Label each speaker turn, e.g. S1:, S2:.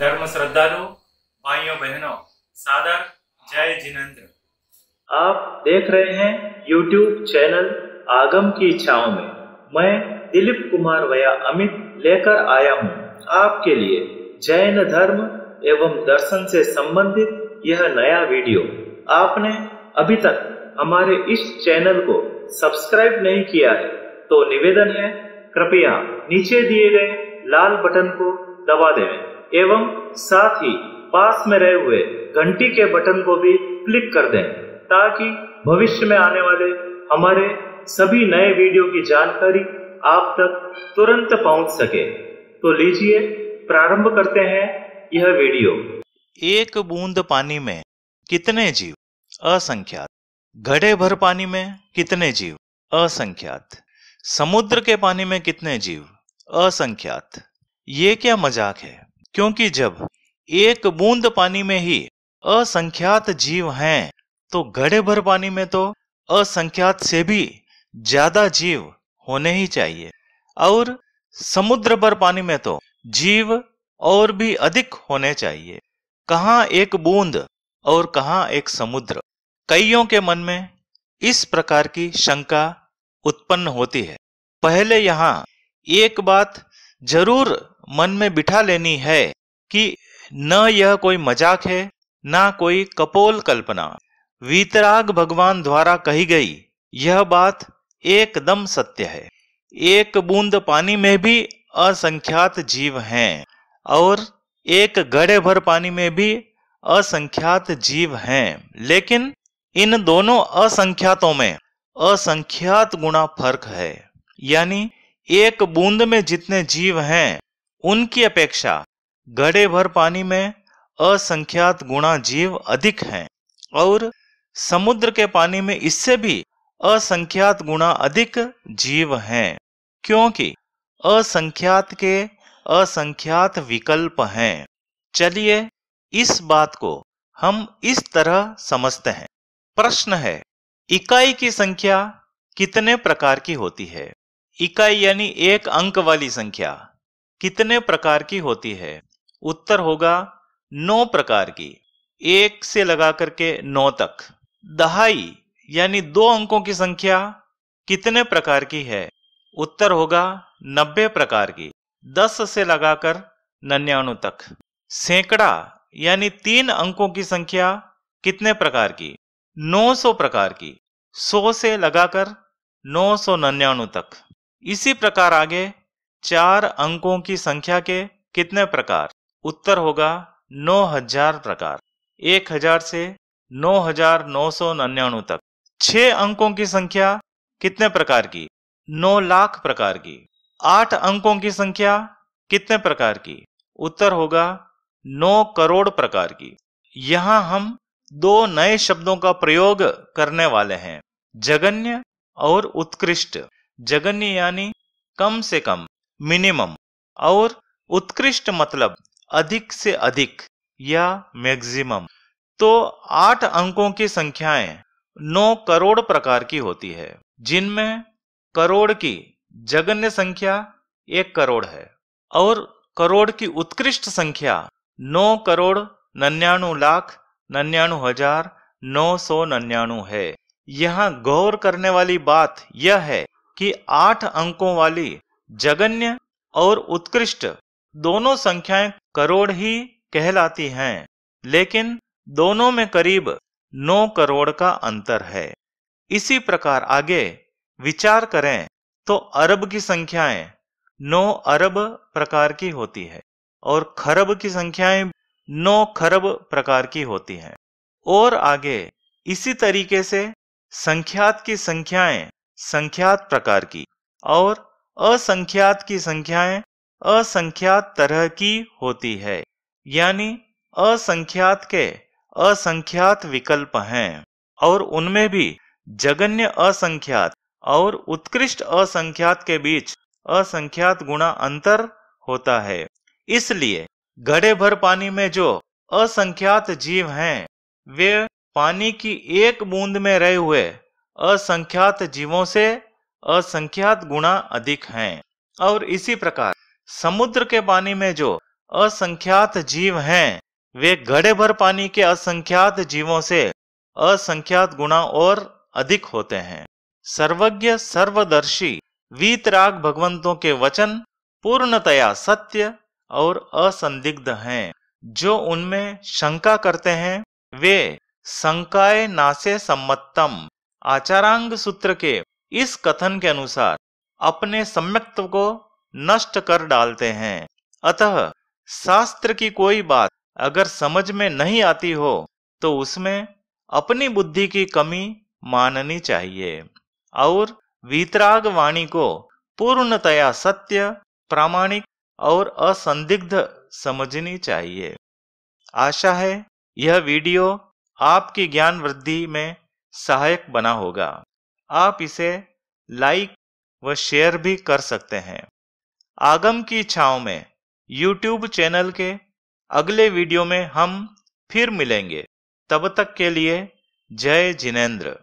S1: धर्म श्रद्धालु भाइयों बहनों सादर जय जिनेन्द्र आप देख रहे हैं YouTube चैनल आगम की इच्छाओं में मैं दिलीप कुमार वया अमित लेकर आया हूँ आपके लिए जैन धर्म एवं दर्शन से संबंधित यह नया वीडियो आपने अभी तक हमारे इस चैनल को सब्सक्राइब नहीं किया है तो निवेदन है कृपया नीचे दिए गए लाल बटन को दबा देवें एवं साथ ही पास में रहे हुए घंटी के बटन को भी क्लिक कर दें ताकि भविष्य में आने वाले हमारे सभी नए वीडियो की जानकारी आप तक तुरंत पहुंच सके तो लीजिए प्रारंभ करते हैं यह वीडियो एक बूंद पानी में कितने जीव असंख्यात घड़े भर पानी में कितने जीव असंख्यात समुद्र के पानी में कितने जीव असंख्यात ये क्या मजाक है क्योंकि जब एक बूंद पानी में ही असंख्यात जीव हैं तो घड़े भर पानी में तो असंख्यात से भी ज्यादा जीव होने ही चाहिए और समुद्र भर पानी में तो जीव और भी अधिक होने चाहिए कहा एक बूंद और कहा एक समुद्र कईयों के मन में इस प्रकार की शंका उत्पन्न होती है पहले यहां एक बात जरूर मन में बिठा लेनी है कि न यह कोई मजाक है ना कोई कपोल कल्पना वीतराग भगवान द्वारा कही गई यह बात एकदम सत्य है एक बूंद पानी में भी असंख्यात जीव हैं और एक घड़े भर पानी में भी असंख्यात जीव हैं लेकिन इन दोनों असंख्यातों में असंख्यात गुणा फर्क है यानी एक बूंद में जितने जीव हैं उनकी अपेक्षा घड़े भर पानी में असंख्यात गुणा जीव अधिक हैं और समुद्र के पानी में इससे भी असंख्यात गुणा अधिक जीव हैं क्योंकि असंख्यात के असंख्यात विकल्प हैं चलिए इस बात को हम इस तरह समझते हैं प्रश्न है इकाई की संख्या कितने प्रकार की होती है इकाई यानी एक अंक वाली संख्या कितने प्रकार की होती है उत्तर होगा नौ प्रकार की एक से लगा करके नौ तक दहाई यानी दो अंकों की संख्या कितने प्रकार की है उत्तर होगा नब्बे प्रकार की दस से लगाकर नन्यानु तक सैकड़ा यानी तीन अंकों की संख्या कितने प्रकार की नौ सौ प्रकार की सौ से लगाकर नौ सौ तक इसी प्रकार आगे चार अंकों की संख्या के कितने प्रकार उत्तर होगा 9000 प्रकार 1000 से 9999 तक छह अंकों की संख्या कितने प्रकार की 9 लाख प्रकार की आठ अंकों की संख्या कितने प्रकार की उत्तर होगा 9 करोड़ प्रकार की यहाँ हम दो नए शब्दों का प्रयोग करने वाले हैं जगन्य और उत्कृष्ट जगन्य यानी कम से कम मिनिमम और उत्कृष्ट मतलब अधिक से अधिक या मैक्सिमम तो आठ अंकों की संख्याएं नौ करोड़ प्रकार की होती है जिनमें करोड़ की जगन्य संख्या एक करोड़ है और करोड़ की उत्कृष्ट संख्या नौ करोड़ नन्यानु लाख नन्यानु हजार नौ सौ नन्यानु है यहाँ गौर करने वाली बात यह है कि आठ अंकों वाली जगन्य और उत्कृष्ट दोनों संख्याएं करोड़ ही कहलाती हैं लेकिन दोनों में करीब 9 करोड़ का अंतर है इसी प्रकार आगे विचार करें तो अरब की संख्याएं 9 अरब प्रकार की होती है और खरब की संख्याएं 9 खरब प्रकार की होती हैं और आगे इसी तरीके से संख्यात की संख्याएं संख्यात प्रकार की और असंख्यात की संख्याएं असंख्यात तरह की होती है यानी असंख्यात के असंख्यात विकल्प हैं और उनमें भी जगन्य असंख्यात और उत्कृष्ट असंख्यात के बीच असंख्यात गुणा अंतर होता है इसलिए घड़े भर पानी में जो असंख्यात जीव हैं वे पानी की एक बूंद में रहे हुए असंख्यात जीवों से असंख्यात गुणा अधिक हैं और इसी प्रकार समुद्र के पानी में जो असंख्यात जीव हैं वे घड़े भर पानी के असंख्यात जीवों से असंख्यात गुणा और अधिक होते हैं सर्वज्ञ सर्वदर्शी वीतराग भगवंतों के वचन पूर्णतया सत्य और असंदिग्ध हैं जो उनमें शंका करते हैं वे संकाय नासे सम्मतम आचारांग सूत्र के इस कथन के अनुसार अपने सम्यक्त्व को नष्ट कर डालते हैं अतः शास्त्र की कोई बात अगर समझ में नहीं आती हो तो उसमें अपनी बुद्धि की कमी माननी चाहिए और वीतराग वाणी को पूर्णतया सत्य प्रामाणिक और असंदिग्ध समझनी चाहिए आशा है यह वीडियो आपकी ज्ञान वृद्धि में सहायक बना होगा आप इसे लाइक व शेयर भी कर सकते हैं आगम की छाव में यूट्यूब चैनल के अगले वीडियो में हम फिर मिलेंगे तब तक के लिए जय जिनेन्द्र